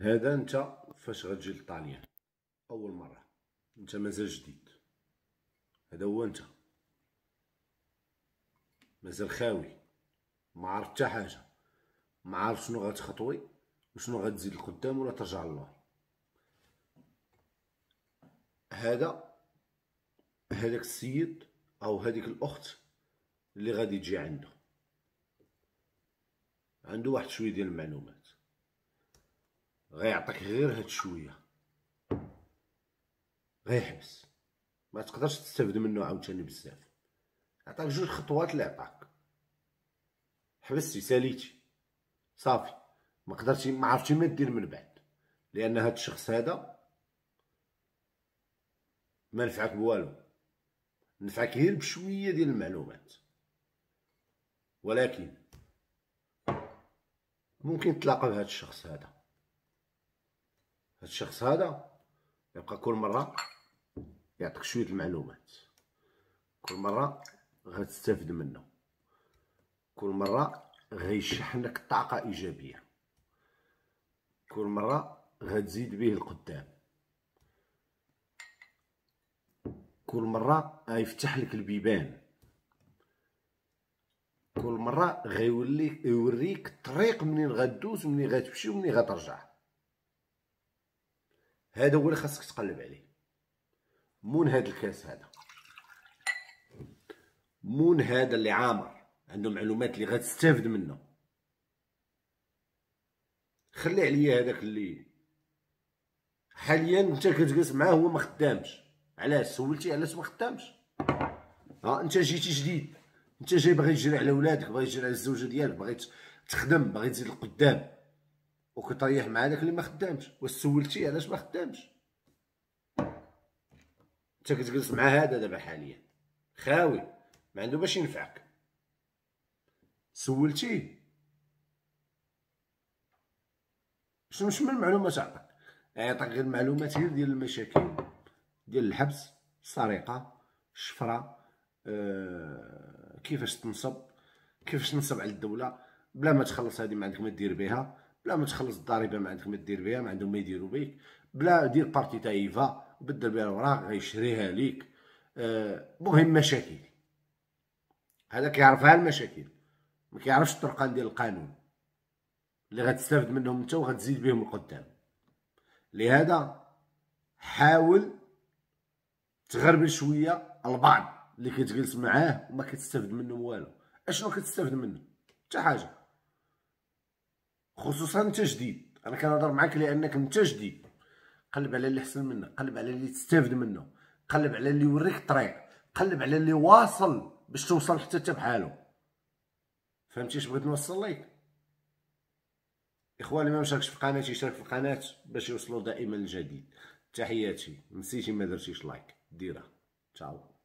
هذا انت فاش غتجي للطاليان اول مره انت مازال جديد هذا هو انت مازال خاوي ما عرف حتى حاجه ما عارف شنو غتخطوي وشنو غتزيد لقدام ولا ترجع للور هذا هذاك السيد او هذيك الاخت اللي غادي تجي عنده عنده واحد شويه ديال المعلومات غيعطيك غير هاد شويه غيحبس ما تقدرش تستافد منه عاوتاني بزاف عطاك جوج خطوات اللي عطاك حبستي ساليتي صافي ما قدرتي ما عرفتي ما دير من بعد لان هاد الشخص هذا ما نفعك بوالو نفعك غير بشويه ديال المعلومات ولكن ممكن تلاقى بهذا الشخص هذا الشخص هذا يبقى كل مره يعطيك شويه المعلومات كل مره غتستافد منه كل مره غيشحنك طاقه ايجابيه كل مره غتزيد به القدام كل مره غيفتح لك البيبان كل مره غيوريك الطريق منين غدوز ومنين غتمشي ومنين غترجع هذا هو اللي خاصك تقلب عليه مون هذا الكاس هذا مون هذا اللي عامر عنده معلومات اللي غتستافد منها خلي عليا هذاك اللي حاليا انت كتجلس معاه هو ما خدامش علاش سولتي علاش ما خدامش ها انت جيتي جديد انت جاي باغي تجري على ولادك باغي تجري على الزوجه ديالك باغي تخدم باغي تزيد القدام وكطيح مع داك اللي ما خدامش واش سولتي علاش ما خدامش انت كتجلس مع هذا دابا حاليا خاوي ما عنده باش ينفعك سولتيه شنو شمن المعلومات عطاك عطاك غير المعلومات غير ديال المشاكل ديال الحبس السرقه الشفره آه كيفاش تنصب كيفاش تنصب على الدوله بلا ما تخلص هذه ما عندك ما دير بها بلا ما تخلص الضريبه ما عندك ما دير بها ما عندهم ما يديروا بك بلا دير بارتي تاع ايفا بدل بها الوراق غيشريها ليك المهم آه، مشاكل هذا كيعرفها المشاكل ما كيعرفش الطرقان ديال القانون اللي غتستافد منهم انت وغتزيد بهم القدام لهذا حاول تغربل شويه البعض اللي كتجلس معاه وما كتستافد منه والو اشنو كتستافد منه حتى حاجه خصوصا انت جديد انا كنهضر معاك لانك انت جديد قلب على اللي حسن منك قلب على اللي تستافد منه قلب على اللي يوريك الطريق قلب على اللي واصل باش توصل حتى انت بحالو فهمتي اش بغيت نوصل لك اخواني ما مشاركش في قناتي يشارك في القناه باش يوصلوا دائما الجديد تحياتي نسيتي ما درتيش لايك ديرها تشاو